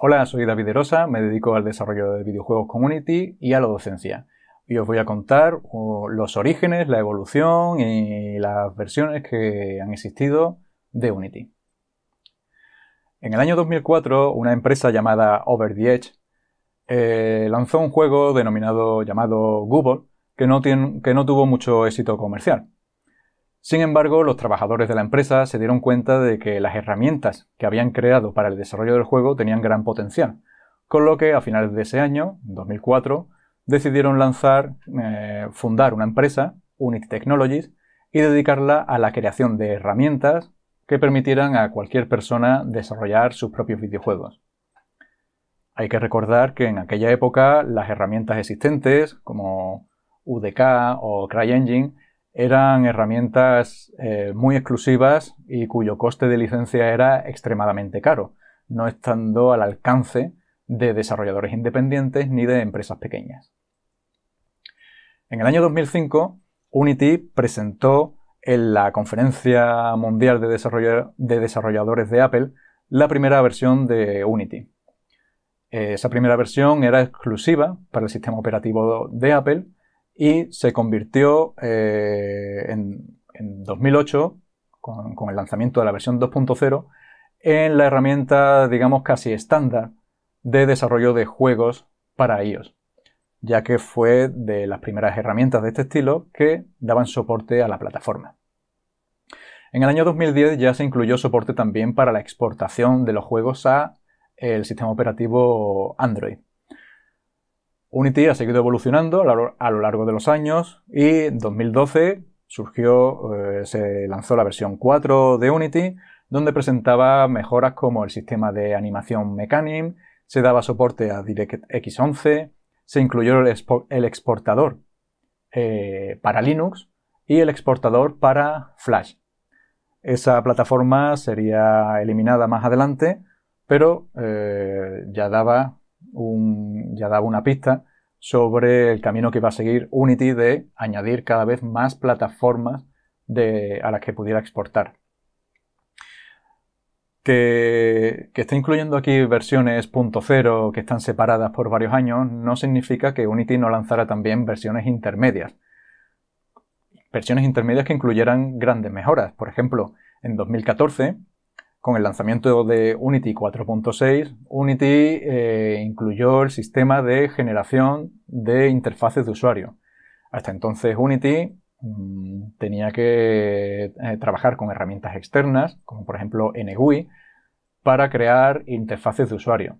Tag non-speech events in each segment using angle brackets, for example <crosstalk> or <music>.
Hola, soy David Rosa, me dedico al desarrollo de videojuegos community y a la docencia. Y os voy a contar los orígenes, la evolución y las versiones que han existido de Unity. En el año 2004, una empresa llamada Over the Edge eh, lanzó un juego denominado llamado Google que no tuvo mucho éxito comercial. Sin embargo, los trabajadores de la empresa se dieron cuenta de que las herramientas que habían creado para el desarrollo del juego tenían gran potencial, con lo que a finales de ese año, 2004, decidieron lanzar, eh, fundar una empresa, Unity Technologies, y dedicarla a la creación de herramientas que permitieran a cualquier persona desarrollar sus propios videojuegos. Hay que recordar que en aquella época las herramientas existentes, como UDK o CryEngine, eran herramientas eh, muy exclusivas y cuyo coste de licencia era extremadamente caro, no estando al alcance de desarrolladores independientes ni de empresas pequeñas. En el año 2005, Unity presentó en la Conferencia Mundial de Desarrolladores de Apple la primera versión de Unity. Eh, esa primera versión era exclusiva para el sistema operativo de Apple y se convirtió eh, en, 2008, con, con, el lanzamiento de la versión 2.0, en la herramienta, digamos, casi estándar de desarrollo de juegos para iOS, ya que fue de las primeras herramientas de este estilo que daban soporte a la plataforma. En el año 2010 ya se incluyó soporte también para la exportación de los juegos a el sistema operativo Android. Unity ha seguido evolucionando a lo largo de los años y en 2012 surgió, eh, se lanzó la versión 4 de Unity, donde presentaba mejoras como el sistema de animación Mechanim, se daba soporte a DirectX 11, se incluyó el, exportador eh, para Linux y el exportador para Flash. Esa plataforma sería eliminada más adelante, pero eh, ya daba ya daba una pista sobre el camino que va a seguir Unity de añadir cada vez más plataformas a las que pudiera exportar. Que, esté incluyendo aquí versiones .0 que están separadas por varios años no significa que Unity no lanzara también versiones intermedias. Versiones intermedias que incluyeran grandes mejoras. Por ejemplo, en 2014 con el lanzamiento de Unity 4.6, Unity eh, incluyó el sistema de generación de interfaces de usuario. Hasta entonces Unity mm, tenía que eh, trabajar con herramientas externas, como por ejemplo NGUI, para crear interfaces de usuario.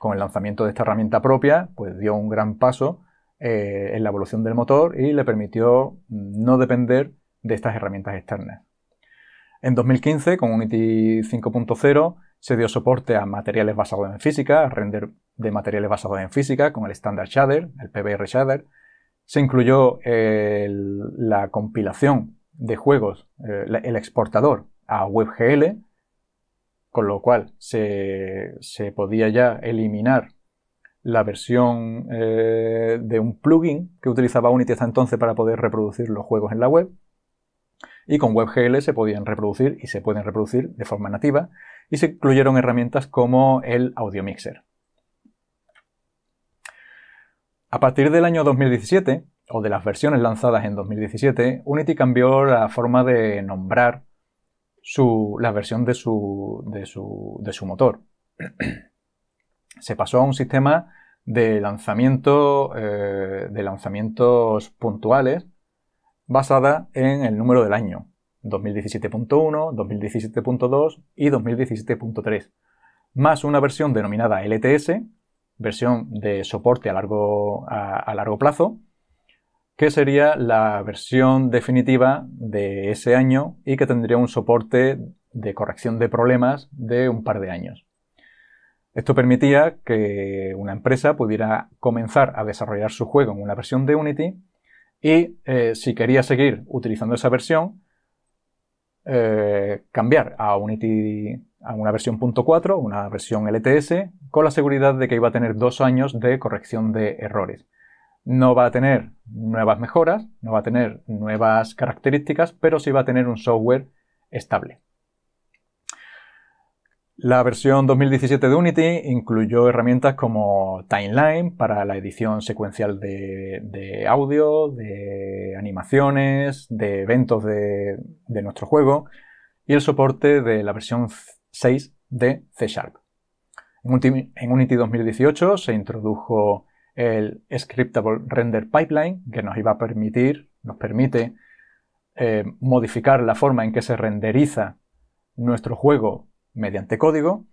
Con el lanzamiento de esta herramienta propia, pues dio un gran paso eh, en la evolución del motor y le permitió mm, no depender de estas herramientas externas. En 2015, con Unity 5.0, se dio soporte a materiales basados en física, a render de materiales basados en física, con el Standard Shader, el PBR Shader. Se incluyó eh, la compilación de juegos, eh, el, exportador a WebGL, con lo cual se, podía ya eliminar la versión eh, de un plugin que utilizaba Unity hasta entonces para poder reproducir los juegos en la web y con WebGL se podían reproducir y se pueden reproducir de forma nativa y se incluyeron herramientas como el Audio Mixer. A partir del año 2017, o de las versiones lanzadas en 2017, Unity cambió la forma de nombrar la versión de su, motor. <clears throat> se pasó a un sistema de, lanzamiento, eh, de lanzamientos puntuales basada en el número del año, 2017.1, 2017.2 y 2017.3, más una versión denominada LTS, versión de soporte a largo, largo plazo, que sería la versión definitiva de ese año y que tendría un soporte de corrección de problemas de un par de años. Esto permitía que una empresa pudiera comenzar a desarrollar su juego en una versión de Unity y eh, si quería seguir utilizando esa versión, eh, cambiar a Unity a una versión .4, una versión LTS, con la seguridad de que iba a tener dos años de corrección de errores. No va a tener nuevas mejoras, no va a tener nuevas características, pero sí va a tener un software estable. La versión 2017 de Unity incluyó herramientas como Timeline para la edición secuencial de, audio, de animaciones, de eventos de, nuestro juego y el soporte de la versión 6 de C Sharp. En, Unity 2018 se introdujo el Scriptable Render Pipeline que nos iba a permitir, nos permite eh, modificar la forma en que se renderiza nuestro juego mediante código,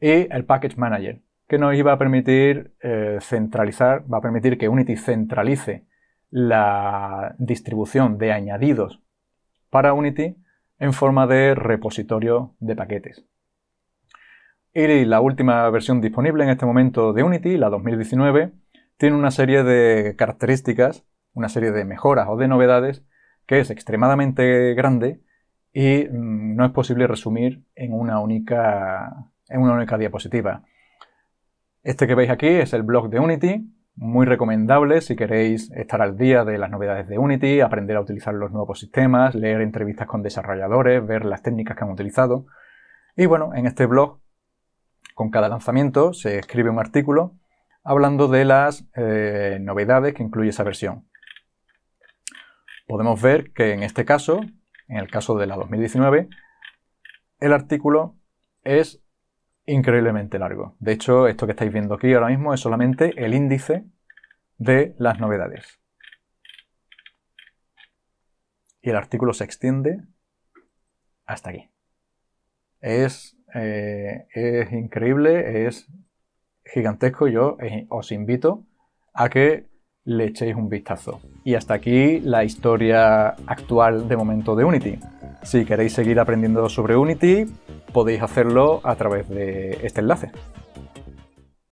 y el Package Manager, que nos iba a permitir eh, centralizar, va a permitir que Unity centralice la distribución de añadidos para Unity en forma de repositorio de paquetes. Y la última versión disponible en este momento de Unity, la 2019, tiene una serie de características, una serie de mejoras o de novedades que es extremadamente grande y mm, no es posible resumir en una única, en una única diapositiva. Este que veis aquí es el blog de Unity, muy recomendable si queréis estar al día de las novedades de Unity, aprender a utilizar los nuevos sistemas, leer entrevistas con desarrolladores, ver las técnicas que han utilizado. Y bueno, en este blog, con cada lanzamiento, se escribe un artículo hablando de las eh, novedades que incluye esa versión. Podemos ver que en este caso en el caso de la 2019, el artículo es increíblemente largo. De hecho, esto que estáis viendo aquí ahora mismo es solamente el índice de las novedades. Y el artículo se extiende hasta aquí. Es, eh, es increíble, es gigantesco. Yo eh, os invito a que le echéis un vistazo. Y hasta aquí la historia actual de momento de Unity. Si queréis seguir aprendiendo sobre Unity, podéis hacerlo a través de este enlace.